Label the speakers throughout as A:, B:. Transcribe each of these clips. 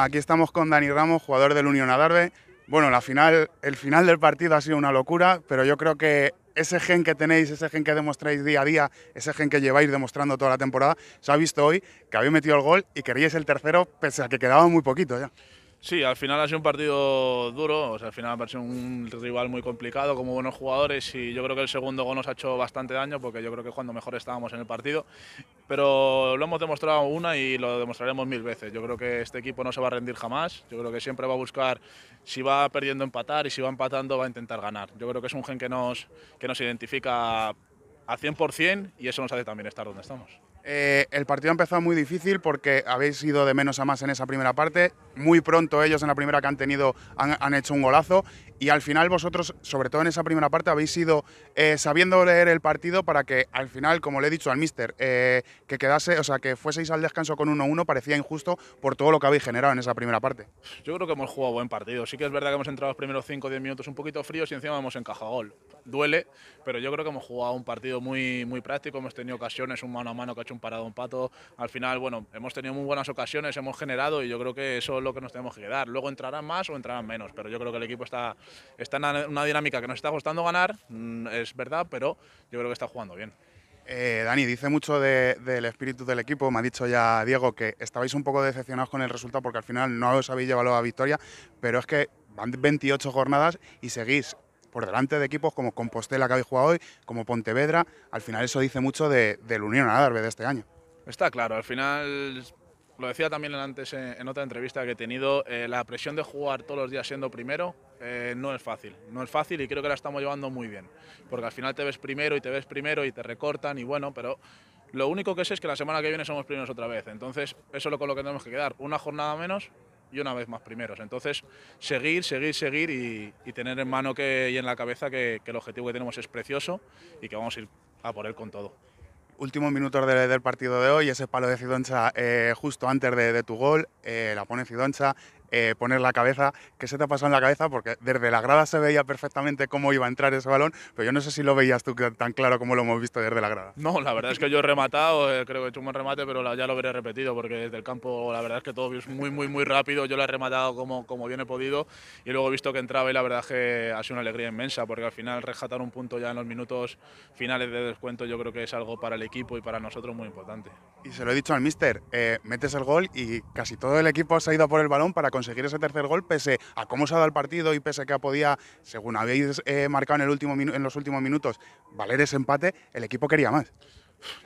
A: Aquí estamos con Dani Ramos, jugador del Unión Adarve. Bueno, la final, el final del partido ha sido una locura, pero yo creo que ese gen que tenéis, ese gen que demostráis día a día, ese gen que lleváis demostrando toda la temporada, se ha visto hoy que habéis metido el gol y queríais el tercero, pese a que quedaba muy poquito ya.
B: Sí, al final ha sido un partido duro, o sea, al final ha sido un rival muy complicado, como buenos jugadores y yo creo que el segundo gol nos ha hecho bastante daño porque yo creo que cuando mejor estábamos en el partido, pero lo hemos demostrado una y lo demostraremos mil veces. Yo creo que este equipo no se va a rendir jamás, yo creo que siempre va a buscar, si va perdiendo empatar y si va empatando va a intentar ganar. Yo creo que es un gen que nos, que nos identifica a 100% y eso nos hace también estar donde estamos.
A: Eh, el partido ha empezado muy difícil porque habéis ido de menos a más en esa primera parte, muy pronto ellos en la primera que han tenido han, hecho un golazo y al final vosotros, sobre todo en esa primera parte, habéis ido eh, sabiendo leer el partido para que al final, como le he dicho al míster, eh, que quedase, o sea, que fueseis al descanso con 1-1 parecía injusto por todo lo que habéis generado en esa primera parte.
B: Yo creo que hemos jugado buen partido. Sí que es verdad que hemos entrado los primeros 5 10 minutos un poquito fríos y encima hemos encajado gol. Duele, pero yo creo que hemos jugado un partido muy, muy práctico, hemos tenido ocasiones, un mano a mano que ha hecho un parado un pato. Al final, bueno, hemos tenido muy buenas ocasiones, hemos generado y yo creo que eso lo que nos tenemos que quedar. Luego entrarán más o entrarán menos, pero yo creo que el equipo está, está en una dinámica que nos está costando ganar, mm, es verdad, pero yo creo que está jugando bien.
A: Eh, Dani, dice mucho de, del espíritu del equipo. Me ha dicho ya Diego que estabais un poco decepcionados con el resultado porque al final no os habéis llevado a victoria, pero es que van 28 jornadas y seguís por delante de equipos como Compostela que habéis jugado hoy, como Pontevedra. Al final eso dice mucho de, del Unión Adarve de este año.
B: Está claro, al final lo decía también antes eh, en, otra entrevista que he tenido, eh, la presión de jugar todos los días siendo primero eh, no es fácil. No es fácil y creo que la estamos llevando muy bien. Porque al final te ves primero y te ves primero y te recortan y bueno, pero lo único que sé es que la semana que viene somos primeros otra vez. Entonces, eso es lo con lo que tenemos que quedar. Una jornada menos y una vez más primeros. Entonces, seguir, seguir, seguir y, tener en mano que, y en la cabeza que, que el objetivo que tenemos es precioso y que vamos a ir a por él con todo
A: últimos minutos del, partido de hoy, ese palo de Cidoncha eh, justo antes de, tu gol, eh, la pone Cidoncha, eh, poner la cabeza. ¿Qué se te ha pasado en la cabeza? Porque desde la grada se veía perfectamente cómo iba a entrar ese balón, pero yo no sé si lo veías tú tan claro como lo hemos visto desde la grada.
B: No, la verdad es que yo he rematado, eh, creo que he hecho un buen remate, pero ya lo veré repetido, porque desde el campo la verdad es que todo es muy, muy, muy rápido. Yo lo he rematado como, como bien he podido y luego he visto que entraba y la verdad es que ha sido una alegría inmensa, porque al final rescatar un punto ya en los minutos finales de descuento yo creo que es algo para el equipo y para nosotros muy importante. Y
A: se lo he dicho al mister, eh, metes el gol y casi todo el equipo se ha ido por el balón para conseguir ese tercer gol, pese a cómo se ha dado el partido y pese a que podía, según habéis eh, marcado en, el último en los últimos minutos, valer ese empate, el equipo quería más.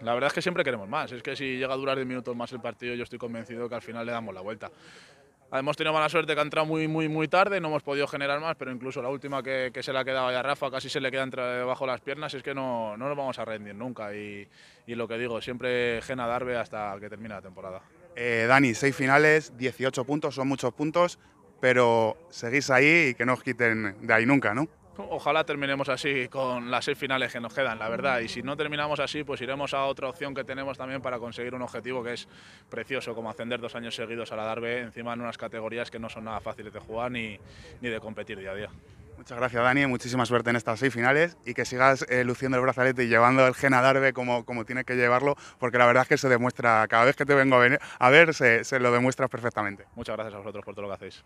B: La verdad es que siempre queremos más. Es que si llega a durar 10 minutos más el partido, yo estoy convencido que al final le damos la vuelta. Hemos tenido mala suerte que ha entrado muy, muy, muy tarde, no hemos podido generar más, pero incluso la última que, se la ha a Rafa casi se le queda entre debajo las piernas, es que no, no nos vamos a rendir nunca. Y, y lo que digo, siempre Gena Darbe hasta que termine la temporada.
A: Eh, Dani, seis finales, 18 puntos, son muchos puntos, pero seguís ahí y que no os quiten de ahí nunca, ¿no?
B: Ojalá terminemos así con las seis finales que nos quedan, la verdad. Y si no terminamos así, pues iremos a otra opción que tenemos también para conseguir un objetivo que es precioso, como ascender dos años seguidos a la Darbe, encima en unas categorías que no son nada fáciles de jugar ni de competir día a día. Muchas gracias,
A: Dani. Muchísima suerte en estas seis finales y que sigas eh, luciendo el brazalete y llevando el gen Darbe como, como tienes que llevarlo, porque la verdad es que se demuestra, cada vez que te vengo a, venir, a ver, se, se lo demuestras perfectamente.
B: Muchas gracias a vosotros por todo lo que hacéis.